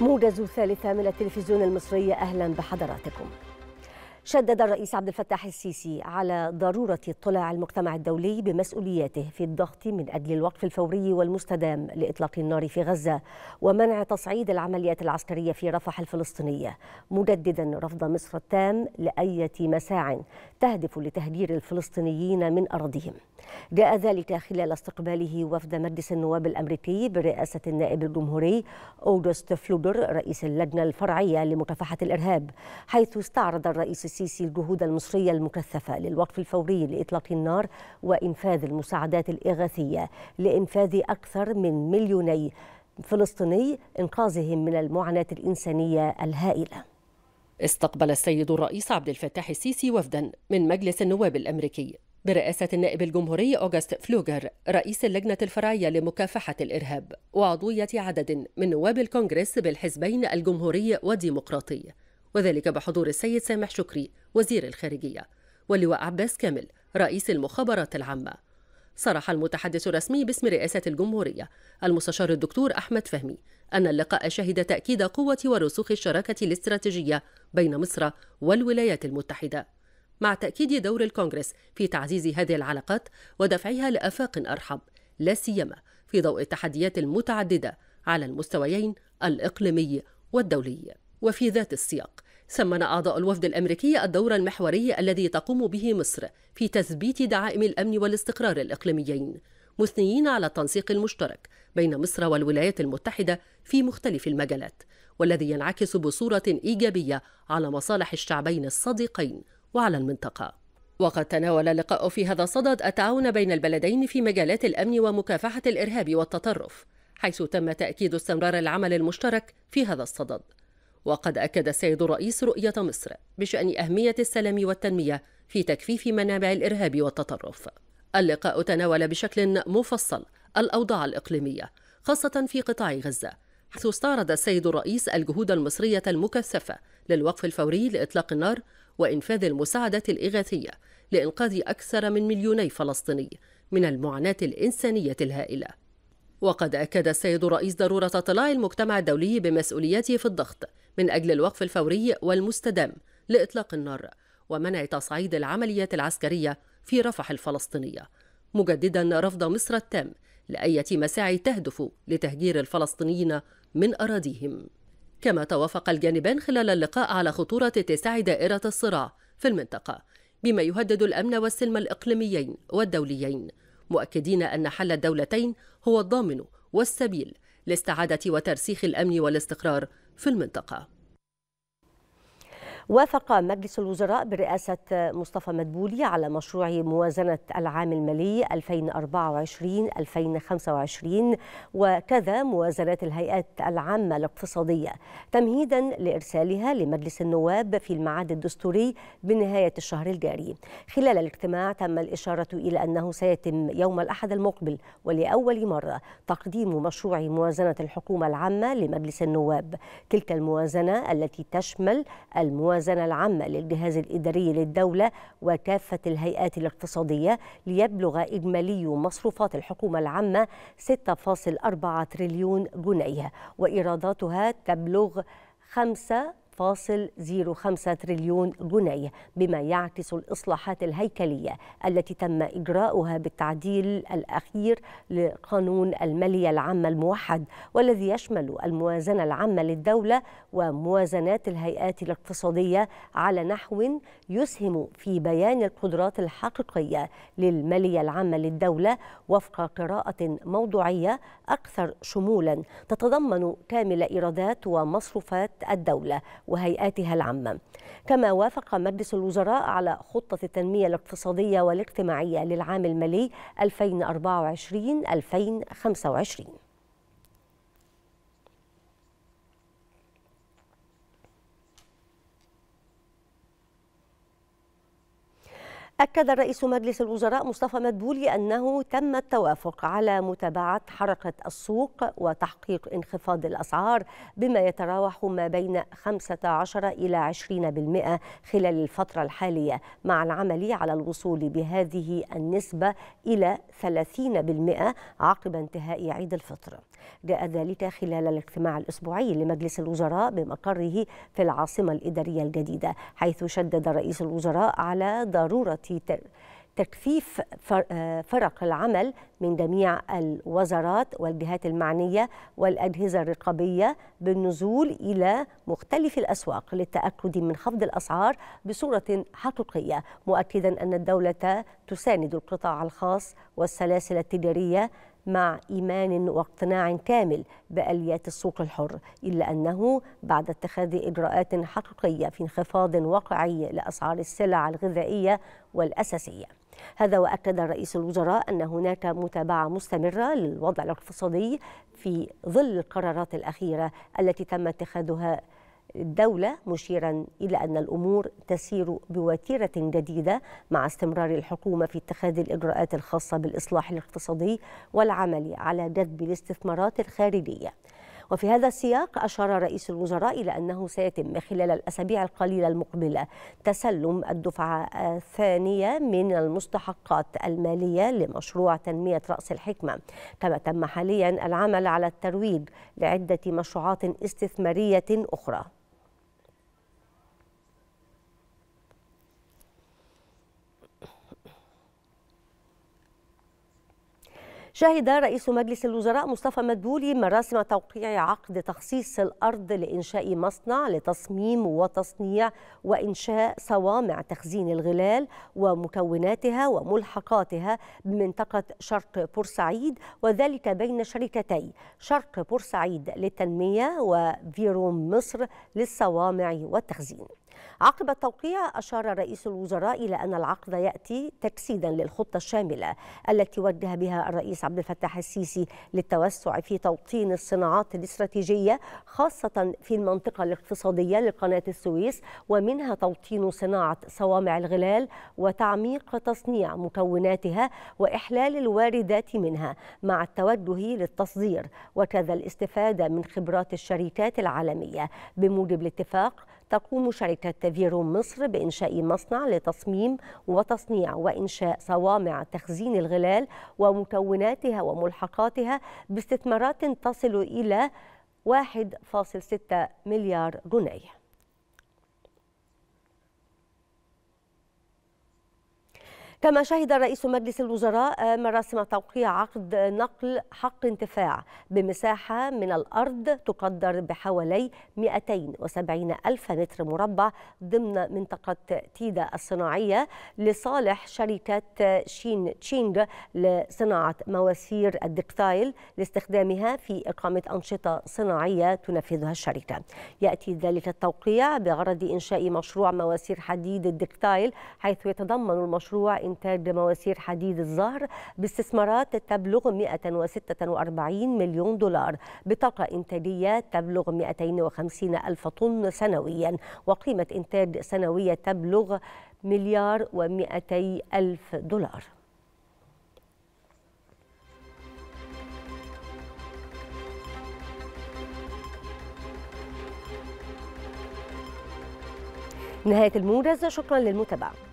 موجز ثالثة من التلفزيون المصري أهلا بحضراتكم شدد الرئيس عبد الفتاح السيسي على ضرورة اطلاع المجتمع الدولي بمسؤولياته في الضغط من أجل الوقف الفوري والمستدام لإطلاق النار في غزة ومنع تصعيد العمليات العسكرية في رفح الفلسطينية مجددا رفض مصر التام لأية مساع تهدف لتهجير الفلسطينيين من أراضيهم جاء ذلك خلال استقباله وفد مجلس النواب الأمريكي برئاسة النائب الجمهوري أوغست فلودر رئيس اللجنة الفرعية لمكافحة الإرهاب حيث استعرض الرئيس السيسي الجهود المصرية المكثفة للوقف الفوري لإطلاق النار وإنفاذ المساعدات الإغاثية لإنفاذ أكثر من مليوني فلسطيني إنقاذهم من المعاناة الإنسانية الهائلة استقبل السيد الرئيس عبد الفتاح السيسي وفدا من مجلس النواب الأمريكي برئاسة النائب الجمهوري أوغست فلوجر رئيس اللجنة الفرعية لمكافحة الإرهاب وعضوية عدد من نواب الكونغرس بالحزبين الجمهوري والديمقراطي وذلك بحضور السيد سامح شكري وزير الخارجية واللواء عباس كامل رئيس المخابرات العامة صرح المتحدث الرسمي باسم رئاسة الجمهورية المستشار الدكتور أحمد فهمي أن اللقاء شهد تأكيد قوة ورسوخ الشراكة الاستراتيجية بين مصر والولايات المتحدة مع تأكيد دور الكونغرس في تعزيز هذه العلاقات ودفعها لآفاق أرحب لا سيما في ضوء التحديات المتعددة على المستويين الإقليمي والدولي وفي ذات السياق ثمن أعضاء الوفد الأمريكي الدور المحوري الذي تقوم به مصر في تثبيت دعائم الأمن والاستقرار الإقليميين مثنيين على التنسيق المشترك بين مصر والولايات المتحدة في مختلف المجالات والذي ينعكس بصورة إيجابية على مصالح الشعبين الصديقين وعلى المنطقة وقد تناول اللقاء في هذا الصدد التعاون بين البلدين في مجالات الأمن ومكافحة الإرهاب والتطرف حيث تم تأكيد استمرار العمل المشترك في هذا الصدد وقد أكد السيد الرئيس رؤية مصر بشأن أهمية السلام والتنمية في تكفيف منابع الإرهاب والتطرف. اللقاء تناول بشكل مفصل الأوضاع الإقليمية خاصة في قطاع غزة حيث استعرض السيد الرئيس الجهود المصرية المكثفة للوقف الفوري لإطلاق النار وإنفاذ المساعدة الإغاثية لإنقاذ أكثر من مليوني فلسطيني من المعاناة الإنسانية الهائلة وقد أكد السيد الرئيس ضرورة طلاع المجتمع الدولي بمسؤوليته في الضغط من أجل الوقف الفوري والمستدام لإطلاق النار ومنع تصعيد العمليات العسكرية في رفح الفلسطينية مجددا رفض مصر التام لأية مساعي تهدف لتهجير الفلسطينيين من أراضيهم كما توافق الجانبان خلال اللقاء على خطورة اتساع دائرة الصراع في المنطقة بما يهدد الأمن والسلم الإقليميين والدوليين مؤكدين أن حل الدولتين هو الضامن والسبيل لاستعادة وترسيخ الأمن والاستقرار في المنطقة وافق مجلس الوزراء برئاسة مصطفى مدبولي على مشروع موازنة العام المالي 2024-2025 وكذا موازنات الهيئات العامة الاقتصادية تمهيدا لإرسالها لمجلس النواب في الميعاد الدستوري بنهاية الشهر الجاري خلال الاجتماع تم الإشارة إلى أنه سيتم يوم الأحد المقبل ولأول مرة تقديم مشروع موازنة الحكومة العامة لمجلس النواب تلك الموازنة التي تشمل الموازنة الموازنة العامة للجهاز الإداري للدولة وكافة الهيئات الاقتصادية ليبلغ إجمالي مصروفات الحكومة العامة 6.4 تريليون جنيه وإيراداتها تبلغ 1.05 تريليون جنيه بما يعكس الإصلاحات الهيكلية التي تم إجراؤها بالتعديل الأخير لقانون المالية العامة الموحد والذي يشمل الموازنة العامة للدولة وموازنات الهيئات الاقتصادية على نحو يسهم في بيان القدرات الحقيقية للمالية العامة للدولة وفق قراءة موضوعية أكثر شمولا تتضمن كامل إيرادات ومصروفات الدولة وهيئاتها العامة كما وافق مجلس الوزراء على خطة التنمية الاقتصادية والاجتماعية للعام المالي 2024-2025 أكد رئيس مجلس الوزراء مصطفى مدبولي أنه تم التوافق على متابعة حركة السوق وتحقيق انخفاض الأسعار بما يتراوح ما بين 15 إلى 20% خلال الفترة الحالية مع العمل على الوصول بهذه النسبة إلى 30% عقب انتهاء عيد الفطر جاء ذلك خلال الاجتماع الأسبوعي لمجلس الوزراء بمقره في العاصمة الإدارية الجديدة حيث شدد رئيس الوزراء على ضرورة دلوقتي تكثيف آه، فرق العمل من جميع الوزارات والجهات المعنية والأجهزة الرقابية بالنزول إلى مختلف الأسواق للتأكد من خفض الأسعار بصورة حقيقية مؤكدا أن الدولة تساند القطاع الخاص والسلاسل التجارية مع إيمان واقتناع كامل بآليات السوق الحر إلا أنه بعد اتخاذ إجراءات حقيقية في انخفاض واقعي لأسعار السلع الغذائية والأساسية هذا وأكد رئيس الوزراء أن هناك متابعة مستمرة للوضع الاقتصادي في ظل القرارات الأخيرة التي تم اتخاذها الدولة مشيرا إلى أن الأمور تسير بوتيرة جديدة مع استمرار الحكومة في اتخاذ الإجراءات الخاصة بالإصلاح الاقتصادي والعمل على جذب الاستثمارات الخارجية وفي هذا السياق أشار رئيس الوزراء إلى أنه سيتم خلال الأسابيع القليلة المقبلة تسلم الدفعة الثانية من المستحقات المالية لمشروع تنمية رأس الحكمة كما تم حاليا العمل على الترويج لعدة مشروعات استثمارية أخرى شهد رئيس مجلس الوزراء مصطفى مدبولي مراسم توقيع عقد تخصيص الأرض لإنشاء مصنع لتصميم وتصنيع وإنشاء صوامع تخزين الغلال ومكوناتها وملحقاتها بمنطقة شرق بورسعيد وذلك بين شركتي شرق بورسعيد للتنمية وفيروم مصر للصوامع والتخزين عقب التوقيع أشار رئيس الوزراء إلى أن العقد يأتي تجسيدا للخطة الشاملة التي وجه بها الرئيس عبد الفتاح السيسي للتوسع في توطين الصناعات الاستراتيجية خاصة في المنطقة الاقتصادية لقناة السويس ومنها توطين صناعة صوامع الغلال وتعميق تصنيع مكوناتها وإحلال الواردات منها مع التوجه للتصدير وكذا الاستفادة من خبرات الشركات العالمية بموجب الاتفاق تقوم شركة فيرو مصر بإنشاء مصنع لتصميم وتصنيع وإنشاء صوامع تخزين الغلال ومكوناتها وملحقاتها باستثمارات تصل إلى 1.6 مليار جنيه كما شهد رئيس مجلس الوزراء آه، مراسم توقيع عقد آه، نقل حق انتفاع بمساحة من الأرض تقدر بحوالي 270 ألف متر مربع ضمن منطقة تيدا الصناعية لصالح شركة آه، شين تشينغ لصناعة مواسير الدكتايل لاستخدامها في إقامة أنشطة صناعية تنفذها الشركة يأتي ذلك التوقيع بغرض إنشاء مشروع مواسير حديد الدكتايل حيث يتضمن المشروع إنتاج مواسير حديد الظهر باستثمارات تبلغ 146 مليون دولار بطاقة إنتاجية تبلغ 250 ألف طن سنويا وقيمة إنتاج سنوية تبلغ مليار و200 ألف دولار نهاية الموجز شكرا للمتابعة